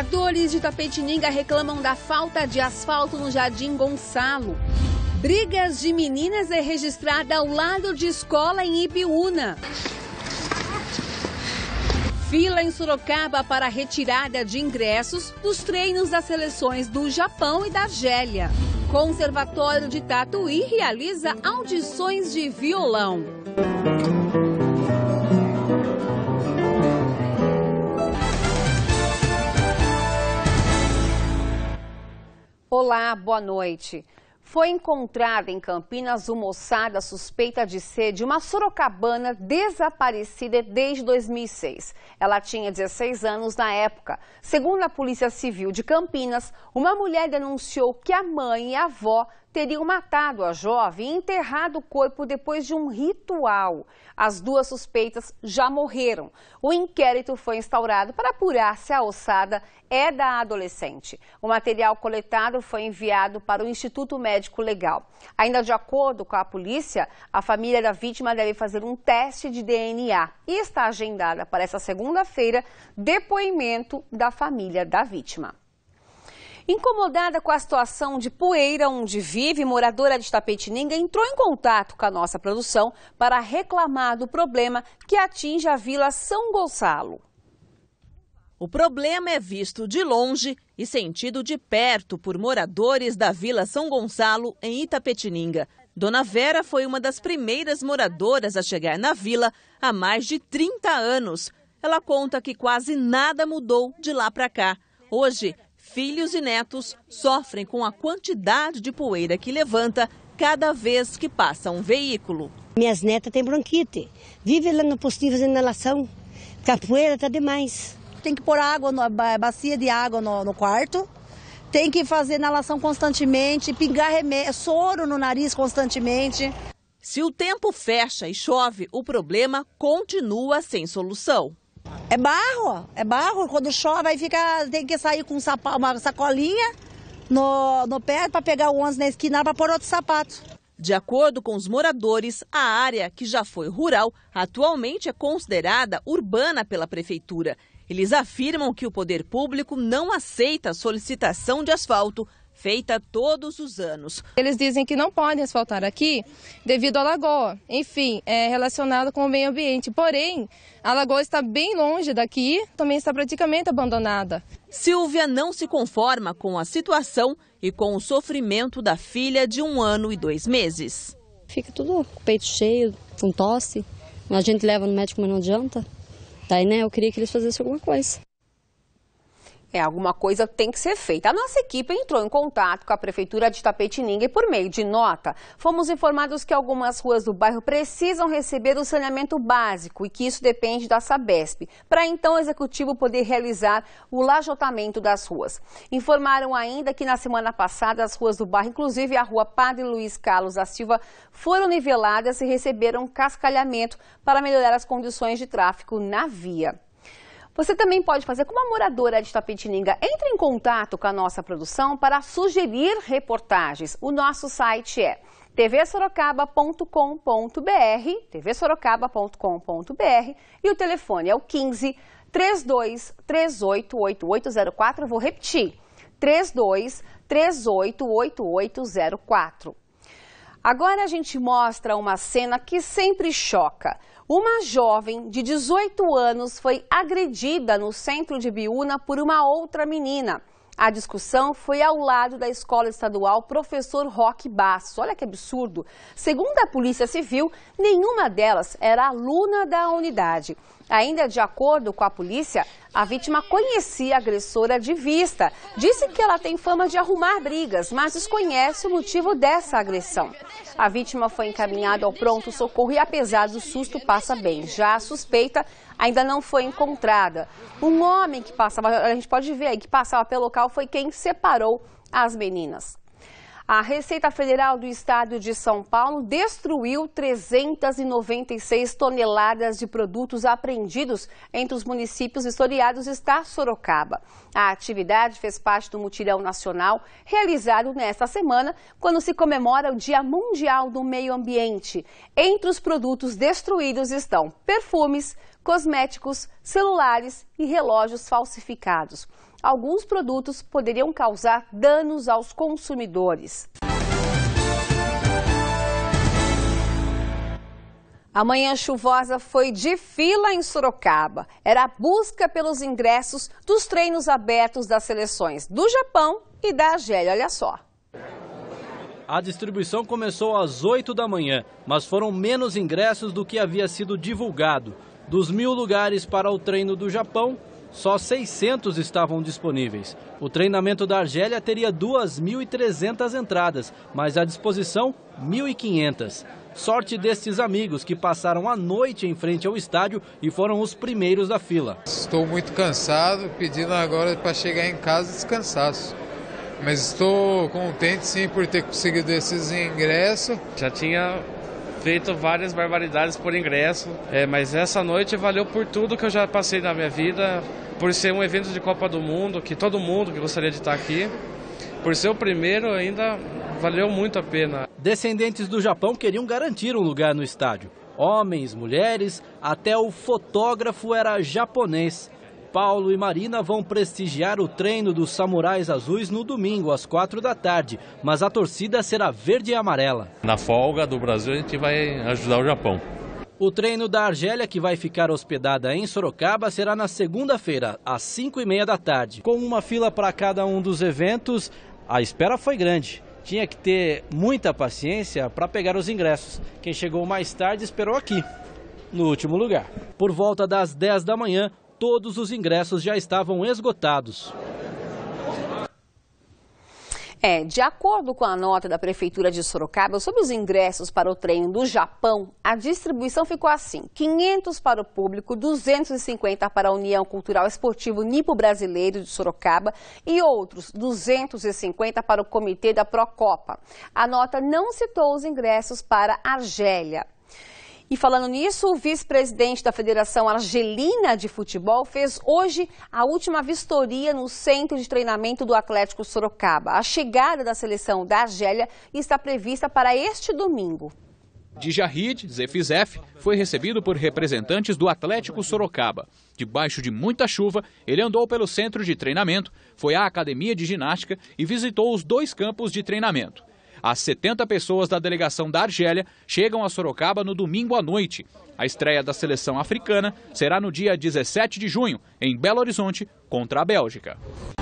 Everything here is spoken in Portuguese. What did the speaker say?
Moradores de Tapetininga reclamam da falta de asfalto no Jardim Gonçalo. Brigas de meninas é registrada ao lado de escola em Ibiúna. Fila em Sorocaba para retirada de ingressos dos treinos das seleções do Japão e da Argélia. Conservatório de Tatuí realiza audições de violão. Olá, boa noite. Foi encontrada em Campinas uma ossada suspeita de ser de uma sorocabana desaparecida desde 2006. Ela tinha 16 anos na época. Segundo a Polícia Civil de Campinas, uma mulher denunciou que a mãe e a avó teriam matado a jovem e enterrado o corpo depois de um ritual. As duas suspeitas já morreram. O inquérito foi instaurado para apurar se a ossada é da adolescente. O material coletado foi enviado para o Instituto Médico Legal. Ainda de acordo com a polícia, a família da vítima deve fazer um teste de DNA e está agendada para essa segunda-feira depoimento da família da vítima. Incomodada com a situação de poeira onde vive, moradora de Tapetininga entrou em contato com a nossa produção para reclamar do problema que atinge a Vila São Gonçalo. O problema é visto de longe e sentido de perto por moradores da Vila São Gonçalo, em Itapetininga. Dona Vera foi uma das primeiras moradoras a chegar na vila há mais de 30 anos. Ela conta que quase nada mudou de lá para cá. Hoje, filhos e netos sofrem com a quantidade de poeira que levanta cada vez que passa um veículo. Minhas netas têm bronquite, vivem lá no postinho fazendo inalação, poeira está demais. Tem que pôr água, na bacia de água no, no quarto, tem que fazer inalação constantemente, pingar remédio, soro no nariz constantemente. Se o tempo fecha e chove, o problema continua sem solução. É barro, é barro. Quando chove, aí fica, tem que sair com um sapato, uma sacolinha no, no pé para pegar o 11 na esquina para pôr outro sapato. De acordo com os moradores, a área, que já foi rural, atualmente é considerada urbana pela prefeitura. Eles afirmam que o poder público não aceita a solicitação de asfalto feita todos os anos. Eles dizem que não podem asfaltar aqui devido à lagoa, enfim, é relacionado com o meio ambiente. Porém, a lagoa está bem longe daqui, também está praticamente abandonada. Silvia não se conforma com a situação e com o sofrimento da filha de um ano e dois meses. Fica tudo com o peito cheio, com tosse. A gente leva no médico, mas não adianta. Daí, né, eu queria que eles fizessem alguma coisa. É, alguma coisa tem que ser feita. A nossa equipe entrou em contato com a Prefeitura de Tapetininga e, por meio de nota, fomos informados que algumas ruas do bairro precisam receber o saneamento básico e que isso depende da Sabesp, para então o Executivo poder realizar o lajotamento das ruas. Informaram ainda que na semana passada as ruas do bairro, inclusive a rua Padre Luiz Carlos da Silva, foram niveladas e receberam cascalhamento para melhorar as condições de tráfego na via. Você também pode fazer como a moradora de Tapetininga. Entre em contato com a nossa produção para sugerir reportagens. O nosso site é tvsorocaba.com.br, tvsorocaba.com.br e o telefone é o 15 32 38 8804. Vou repetir, 32 38 8804. Agora a gente mostra uma cena que sempre choca. Uma jovem de 18 anos foi agredida no centro de Biúna por uma outra menina. A discussão foi ao lado da escola estadual Professor Roque Basso. Olha que absurdo. Segundo a Polícia Civil, nenhuma delas era aluna da unidade. Ainda de acordo com a polícia, a vítima conhecia a agressora de vista. Disse que ela tem fama de arrumar brigas, mas desconhece o motivo dessa agressão. A vítima foi encaminhada ao pronto-socorro e, apesar do susto, passa bem. Já a suspeita ainda não foi encontrada. Um homem que passava, a gente pode ver aí, que passava pelo local foi quem separou as meninas. A Receita Federal do Estado de São Paulo destruiu 396 toneladas de produtos apreendidos entre os municípios historiados está Sorocaba. A atividade fez parte do mutirão nacional realizado nesta semana, quando se comemora o Dia Mundial do Meio Ambiente. Entre os produtos destruídos estão perfumes, cosméticos, celulares e relógios falsificados alguns produtos poderiam causar danos aos consumidores. A manhã chuvosa foi de fila em Sorocaba. Era a busca pelos ingressos dos treinos abertos das seleções do Japão e da Argélia. Olha só. A distribuição começou às 8 da manhã, mas foram menos ingressos do que havia sido divulgado. Dos mil lugares para o treino do Japão, só 600 estavam disponíveis. O treinamento da Argélia teria 2.300 entradas, mas à disposição 1.500. Sorte destes amigos que passaram a noite em frente ao estádio e foram os primeiros da fila. Estou muito cansado, pedindo agora para chegar em casa descansar. Mas estou contente sim por ter conseguido esses ingressos. Já tinha feito várias barbaridades por ingresso, é, mas essa noite valeu por tudo que eu já passei na minha vida, por ser um evento de Copa do Mundo, que todo mundo que gostaria de estar aqui, por ser o primeiro ainda valeu muito a pena. Descendentes do Japão queriam garantir um lugar no estádio. Homens, mulheres, até o fotógrafo era japonês. Paulo e Marina vão prestigiar o treino dos Samurais Azuis no domingo, às quatro da tarde, mas a torcida será verde e amarela. Na folga do Brasil, a gente vai ajudar o Japão. O treino da Argélia, que vai ficar hospedada em Sorocaba, será na segunda-feira, às 5h30 da tarde. Com uma fila para cada um dos eventos, a espera foi grande tinha que ter muita paciência para pegar os ingressos. Quem chegou mais tarde esperou aqui, no último lugar. Por volta das 10 da manhã, todos os ingressos já estavam esgotados. É, de acordo com a nota da Prefeitura de Sorocaba sobre os ingressos para o treino do Japão, a distribuição ficou assim: 500 para o público, 250 para a União Cultural Esportivo Nipo Brasileiro de Sorocaba e outros 250 para o Comitê da Procopa. A nota não citou os ingressos para Argélia. E falando nisso, o vice-presidente da Federação Argelina de Futebol fez hoje a última vistoria no centro de treinamento do Atlético Sorocaba. A chegada da seleção da Argélia está prevista para este domingo. Djahid Zefizef foi recebido por representantes do Atlético Sorocaba. Debaixo de muita chuva, ele andou pelo centro de treinamento, foi à academia de ginástica e visitou os dois campos de treinamento. As 70 pessoas da delegação da Argélia chegam a Sorocaba no domingo à noite. A estreia da seleção africana será no dia 17 de junho, em Belo Horizonte, contra a Bélgica.